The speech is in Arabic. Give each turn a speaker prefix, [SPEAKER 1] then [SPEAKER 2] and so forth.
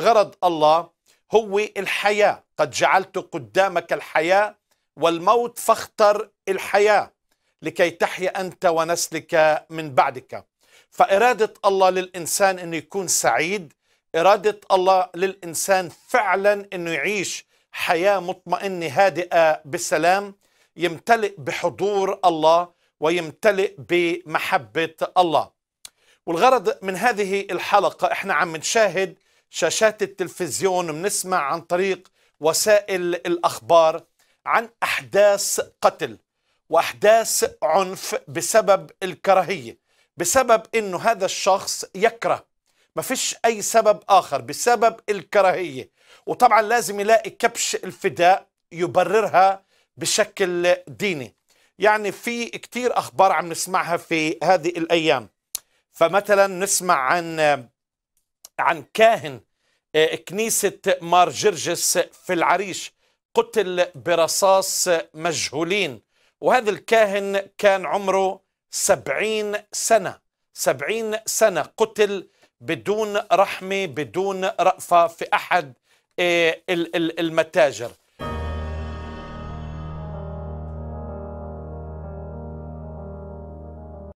[SPEAKER 1] غرض الله هو الحياة قد جعلت قدامك الحياة والموت فاختر الحياة لكي تحيا أنت ونسلك من بعدك فإرادة الله للإنسان أنه يكون سعيد إرادة الله للإنسان فعلا أنه يعيش حياة مطمئنة هادئة بسلام يمتلئ بحضور الله ويمتلئ بمحبة الله والغرض من هذه الحلقة احنا عم نشاهد شاشات التلفزيون بنسمع عن طريق وسائل الأخبار عن أحداث قتل وأحداث عنف بسبب الكراهية بسبب أنه هذا الشخص يكره ما فيش أي سبب آخر بسبب الكراهية وطبعا لازم يلاقي كبش الفداء يبررها بشكل ديني يعني في كتير أخبار عم نسمعها في هذه الأيام فمثلا نسمع عن عن كاهن آه، كنيسة مار جرجس في العريش قتل برصاص مجهولين وهذا الكاهن كان عمره سبعين سنة سبعين سنة قتل بدون رحمة بدون رأفة في أحد آه، المتاجر